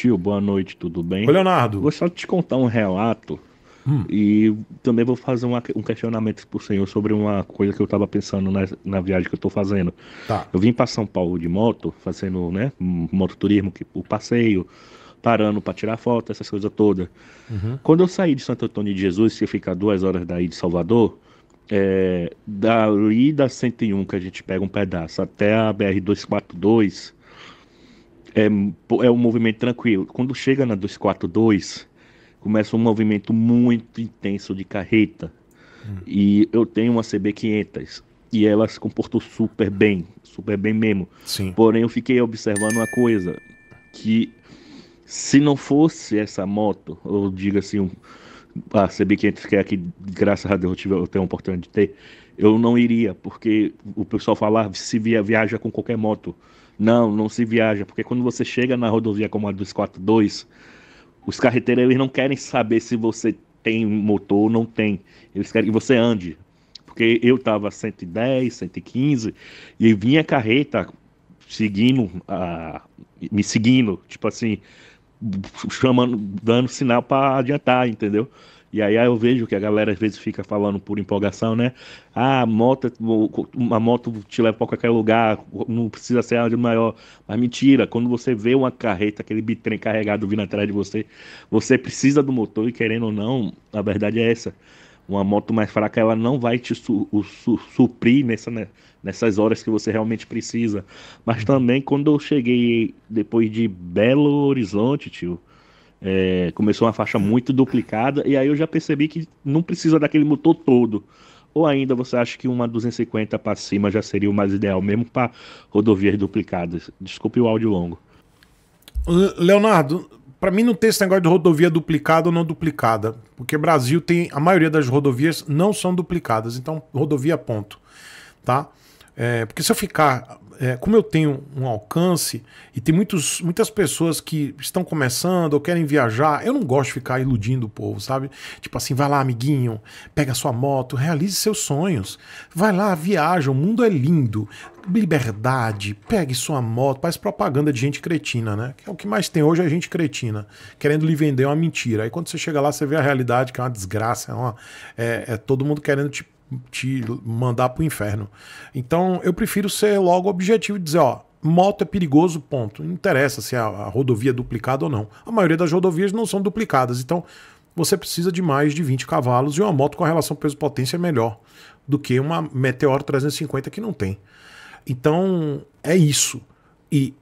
tio, boa noite, tudo bem? Ô, Leonardo. Vou só te contar um relato hum. e também vou fazer uma, um questionamento pro senhor sobre uma coisa que eu estava pensando na, na, viagem que eu estou fazendo. Tá. Eu vim para São Paulo de moto, fazendo, né, mototurismo, que, o passeio, parando para tirar foto, essas coisas todas. Uhum. Quando eu saí de Santo Antônio de Jesus, que fica duas horas daí de Salvador, é, dali da 101 que a gente pega um pedaço até a BR-242, é, é um movimento tranquilo. Quando chega na 242, começa um movimento muito intenso de carreta. Hum. E eu tenho uma CB500 e ela se comportou super bem, super bem mesmo. Sim. Porém, eu fiquei observando uma coisa: que se não fosse essa moto, ou diga assim, um, a CB500 que é aqui, graças a Deus eu, tive, eu tenho a oportunidade de ter, eu não iria, porque o pessoal falava se via, viaja com qualquer moto. Não, não se viaja, porque quando você chega na rodovia como a 242, os carreteiros eles não querem saber se você tem motor ou não tem. Eles querem que você ande. Porque eu tava 110, 115 e vinha carreta seguindo a me seguindo, tipo assim, chamando, dando sinal para adiantar, entendeu? E aí, aí eu vejo que a galera às vezes fica falando por empolgação, né? Ah, moto, uma moto te leva para qualquer lugar, não precisa ser de maior. Mas mentira, quando você vê uma carreta, aquele bitrem carregado vindo atrás de você, você precisa do motor e querendo ou não, a verdade é essa. Uma moto mais fraca, ela não vai te su su suprir nessa, né, nessas horas que você realmente precisa. Mas uhum. também quando eu cheguei depois de Belo Horizonte, tio, é, começou uma faixa muito duplicada e aí eu já percebi que não precisa daquele motor todo. Ou ainda você acha que uma 250 para cima já seria o mais ideal, mesmo para rodovias duplicadas? Desculpe o áudio longo. Leonardo, para mim não tem esse negócio de rodovia duplicada ou não duplicada, porque Brasil tem a maioria das rodovias não são duplicadas, então rodovia ponto, tá? É, porque se eu ficar. É, como eu tenho um alcance e tem muitos, muitas pessoas que estão começando ou querem viajar, eu não gosto de ficar iludindo o povo, sabe? Tipo assim, vai lá, amiguinho, pega sua moto, realize seus sonhos. Vai lá, viaja, o mundo é lindo. Liberdade, pegue sua moto. Parece propaganda de gente cretina, né? Que é o que mais tem hoje é gente cretina, querendo lhe vender uma mentira. Aí quando você chega lá, você vê a realidade, que é uma desgraça, é, uma, é, é todo mundo querendo te te mandar pro inferno. Então eu prefiro ser logo objetivo e dizer, ó, moto é perigoso, ponto. Não interessa se a, a rodovia é duplicada ou não. A maioria das rodovias não são duplicadas, então você precisa de mais de 20 cavalos e uma moto com relação peso-potência é melhor do que uma Meteor 350 que não tem. Então é isso. E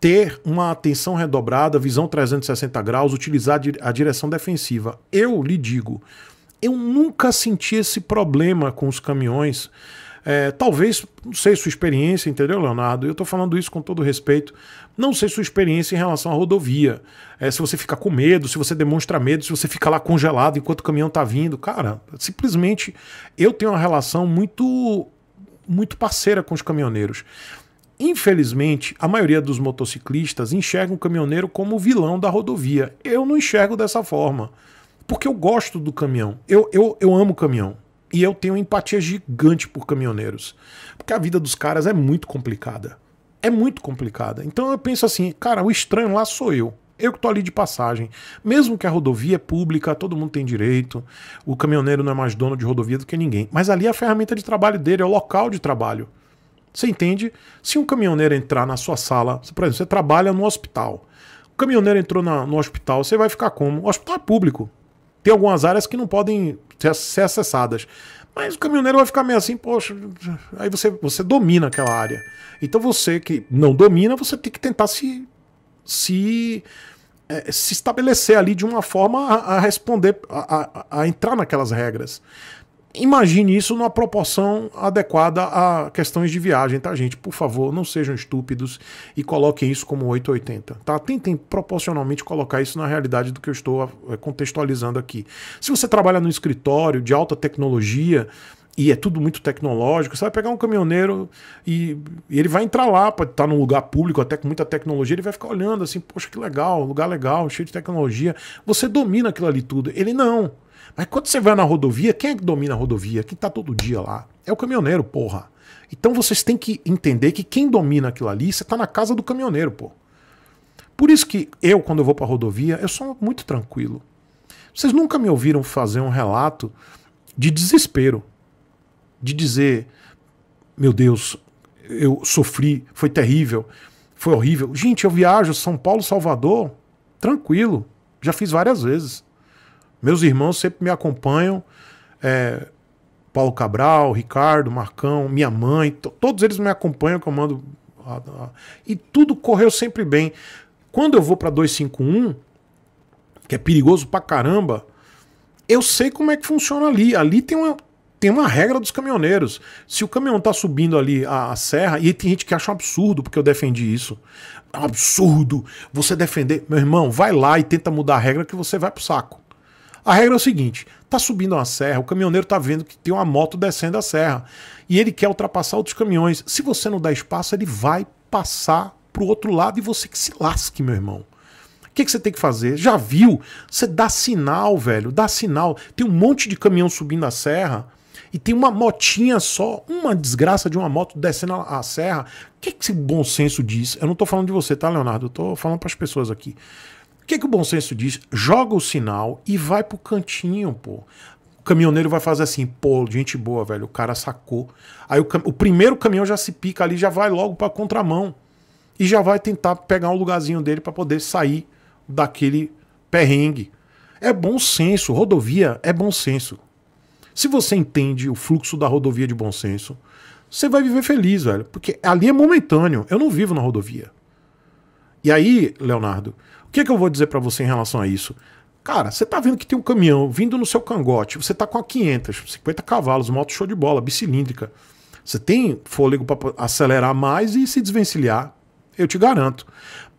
ter uma atenção redobrada, visão 360 graus, utilizar a direção defensiva. Eu lhe digo, eu nunca senti esse problema com os caminhões. É, talvez, não sei sua experiência, entendeu, Leonardo? Eu estou falando isso com todo respeito. Não sei sua experiência em relação à rodovia. É, se você fica com medo, se você demonstra medo, se você fica lá congelado enquanto o caminhão está vindo. Cara, simplesmente eu tenho uma relação muito, muito parceira com os caminhoneiros. Infelizmente, a maioria dos motociclistas enxerga o um caminhoneiro como o vilão da rodovia. Eu não enxergo dessa forma. Porque eu gosto do caminhão. Eu, eu, eu amo caminhão. E eu tenho empatia gigante por caminhoneiros. Porque a vida dos caras é muito complicada. É muito complicada. Então eu penso assim, cara, o estranho lá sou eu. Eu que tô ali de passagem. Mesmo que a rodovia é pública, todo mundo tem direito. O caminhoneiro não é mais dono de rodovia do que ninguém. Mas ali é a ferramenta de trabalho dele, é o local de trabalho. Você entende? Se um caminhoneiro entrar na sua sala, por exemplo, você trabalha no hospital. O caminhoneiro entrou na, no hospital, você vai ficar como? O hospital é público tem algumas áreas que não podem ser acessadas. Mas o caminhoneiro vai ficar meio assim, poxa, aí você, você domina aquela área. Então você que não domina, você tem que tentar se, se, é, se estabelecer ali de uma forma a, a responder, a, a, a entrar naquelas regras imagine isso numa proporção adequada a questões de viagem, tá, gente? Por favor, não sejam estúpidos e coloquem isso como 880, tá? Tentem proporcionalmente colocar isso na realidade do que eu estou eh, contextualizando aqui. Se você trabalha num escritório de alta tecnologia, e é tudo muito tecnológico. Você vai pegar um caminhoneiro e, e ele vai entrar lá, pode estar tá num lugar público, até com muita tecnologia, ele vai ficar olhando assim, poxa, que legal, lugar legal, cheio de tecnologia. Você domina aquilo ali tudo. Ele não. Mas quando você vai na rodovia, quem é que domina a rodovia? Quem tá todo dia lá? É o caminhoneiro, porra. Então vocês têm que entender que quem domina aquilo ali, você tá na casa do caminhoneiro, pô. Por isso que eu, quando eu vou pra rodovia, eu sou muito tranquilo. Vocês nunca me ouviram fazer um relato de desespero. De dizer, meu Deus, eu sofri, foi terrível, foi horrível. Gente, eu viajo São Paulo, Salvador, tranquilo. Já fiz várias vezes. Meus irmãos sempre me acompanham. É, Paulo Cabral, Ricardo, Marcão, minha mãe, todos eles me acompanham, que eu mando. A, a, e tudo correu sempre bem. Quando eu vou para 251, que é perigoso pra caramba, eu sei como é que funciona ali. Ali tem uma, tem uma regra dos caminhoneiros. Se o caminhão tá subindo ali a, a serra, e tem gente que acha um absurdo porque eu defendi isso. É um absurdo você defender. Meu irmão, vai lá e tenta mudar a regra que você vai pro saco. A regra é o seguinte: tá subindo uma serra, o caminhoneiro tá vendo que tem uma moto descendo a serra e ele quer ultrapassar outros caminhões. Se você não dá espaço, ele vai passar pro outro lado e você que se lasque, meu irmão. O que, que, você tem que fazer? Já viu? Você dá sinal, velho, dá sinal. Tem um monte de caminhão subindo a serra e tem uma motinha só, uma desgraça de uma moto descendo a serra. O que, que esse bom senso diz? Eu não tô falando de você, tá, Leonardo? Eu tô falando para as pessoas aqui que, que o bom senso diz? Joga o sinal e vai pro cantinho, pô. O caminhoneiro vai fazer assim, pô, gente boa, velho, o cara sacou. Aí o, cam... o primeiro caminhão já se pica ali, já vai logo pra contramão. E já vai tentar pegar um lugarzinho dele para poder sair daquele perrengue. É bom senso, rodovia é bom senso. Se você entende o fluxo da rodovia de bom senso, você vai viver feliz, velho. Porque ali é momentâneo. Eu não vivo na rodovia. E aí, Leonardo, o que, que eu vou dizer para você em relação a isso? Cara, você tá vendo que tem um caminhão vindo no seu cangote, você tá com a 500, 50 cavalos, moto show de bola, bicilíndrica. Você tem fôlego para acelerar mais e se desvencilhar, eu te garanto.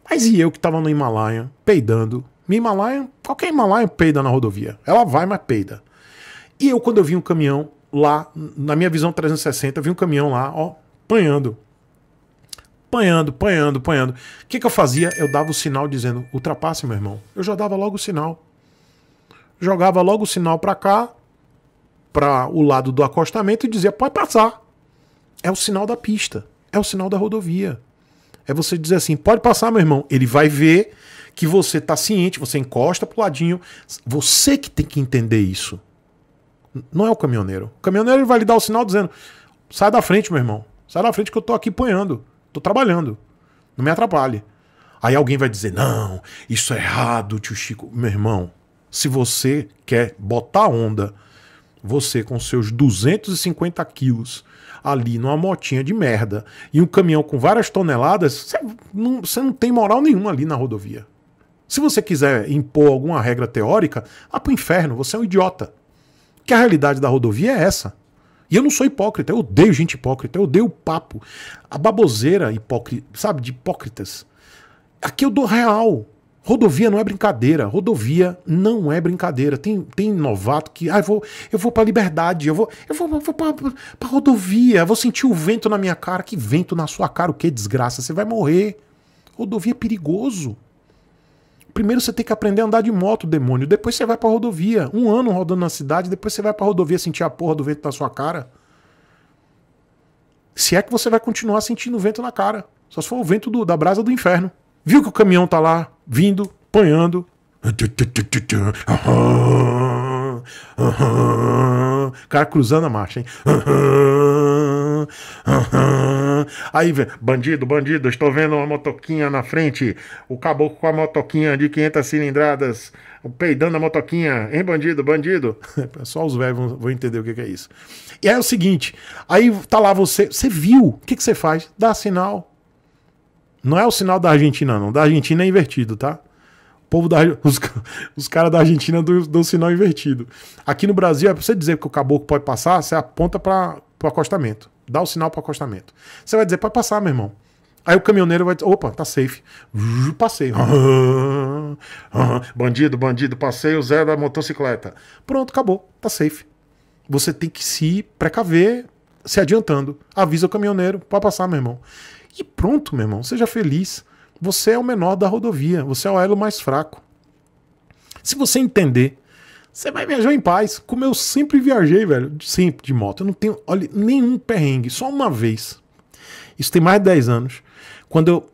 Mas e eu que tava no Himalaia, peidando? Minha Himalaia, qualquer Himalaia peida na rodovia. Ela vai, mas peida. E eu, quando eu vi um caminhão lá, na minha visão 360, vi um caminhão lá, ó, apanhando apanhando, apanhando, apanhando. O que, que eu fazia? Eu dava o sinal dizendo: ultrapasse, meu irmão. Eu já dava logo o sinal. Jogava logo o sinal para cá, para o lado do acostamento e dizia: pode passar. É o sinal da pista, é o sinal da rodovia. É você dizer assim: pode passar, meu irmão. Ele vai ver que você tá ciente, você encosta pro ladinho. Você que tem que entender isso. Não é o caminhoneiro. O caminhoneiro vai lhe dar o sinal dizendo: sai da frente, meu irmão. Sai da frente que eu tô aqui apanhando. Tô trabalhando. Não me atrapalhe. Aí alguém vai dizer: não, isso é errado, tio Chico. Meu irmão, se você quer botar onda, você com seus 250 quilos ali numa motinha de merda e um caminhão com várias toneladas, você não, você não tem moral nenhuma ali na rodovia. Se você quiser impor alguma regra teórica, para pro inferno, você é um idiota. Que a realidade da rodovia é essa. E eu não sou hipócrita, eu odeio gente hipócrita, eu odeio o papo. A baboseira hipócrita, sabe, de hipócritas. Aqui eu dou real. Rodovia não é brincadeira, rodovia não é brincadeira. Tem, tem novato que, ah, eu vou, eu vou pra liberdade, eu vou, eu vou, eu vou pra, pra, pra rodovia, vou sentir o vento na minha cara. Que vento na sua cara, o que desgraça, você vai morrer. Rodovia é perigoso. Primeiro você tem que aprender a andar de moto, demônio. Depois você vai pra rodovia. Um ano rodando na cidade, depois você vai pra rodovia sentir a porra do vento na sua cara. Se é que você vai continuar sentindo o vento na cara. Só se for o vento do, da brasa do inferno. Viu que o caminhão tá lá, vindo, apanhando. cara cruzando a marcha, hein? Aí vem, bandido, bandido, estou vendo uma motoquinha na frente. O caboclo com a motoquinha de 500 cilindradas, peidando a motoquinha. Hein, bandido, bandido? Só os velhos vão, entender o que, é isso. E é o seguinte, aí tá lá você, você viu, o que, que você faz? Dá sinal. Não é o sinal da Argentina, não. Da Argentina é invertido, tá? povo da, os, os caras da Argentina dão do sinal invertido. Aqui no Brasil, é pra você dizer que o caboclo pode passar, você aponta para o acostamento. Dá o sinal para acostamento. Você vai dizer, pode passar, meu irmão. Aí o caminhoneiro vai dizer, opa, tá safe. Passei. bandido, bandido, passei o Zé da motocicleta. Pronto, acabou, tá safe. Você tem que se precaver, se adiantando. Avisa o caminhoneiro, pode passar, meu irmão. E pronto, meu irmão, seja feliz. Você é o menor da rodovia, você é o elo mais fraco. Se você entender você vai viajar em paz, como eu sempre viajei, velho. Sempre de moto. Eu não tenho, olha, nenhum perrengue, só uma vez. Isso tem mais de 10 anos. Quando eu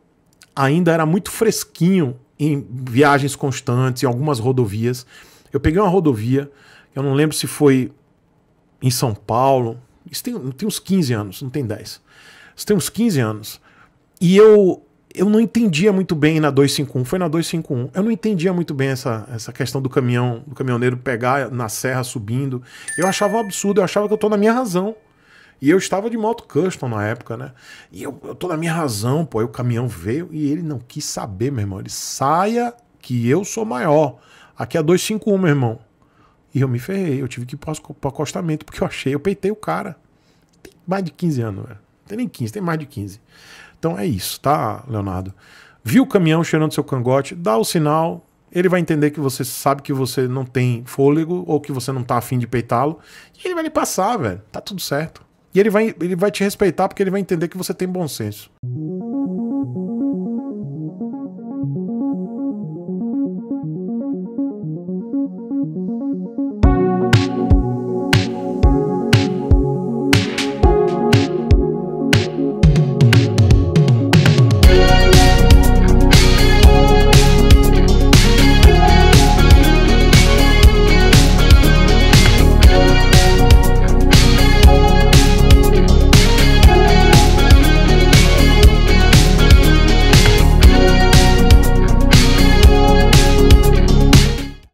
ainda era muito fresquinho em viagens constantes, em algumas rodovias. Eu peguei uma rodovia, eu não lembro se foi em São Paulo. Isso tem, tem uns 15 anos, não tem 10. Isso tem uns 15 anos. E eu eu não entendia muito bem na 251, foi na 251. Eu não entendia muito bem essa, essa questão do caminhão, do caminhoneiro pegar na serra subindo. Eu achava um absurdo, eu achava que eu tô na minha razão. E eu estava de moto custom na época, né? E eu, eu tô na minha razão, pô. Aí o caminhão veio e ele não quis saber, meu irmão. Ele saia que eu sou maior. Aqui é 251, meu irmão. E eu me ferrei, eu tive que ir para o acostamento, porque eu achei, eu peitei o cara. Tem mais de 15 anos, velho. Tem nem 15, tem mais de 15. Então é isso, tá, Leonardo? Viu o caminhão cheirando seu cangote, dá o sinal, ele vai entender que você sabe que você não tem fôlego ou que você não tá afim de peitá-lo, e ele vai lhe passar, velho. Tá tudo certo. E ele vai, ele vai te respeitar porque ele vai entender que você tem bom senso.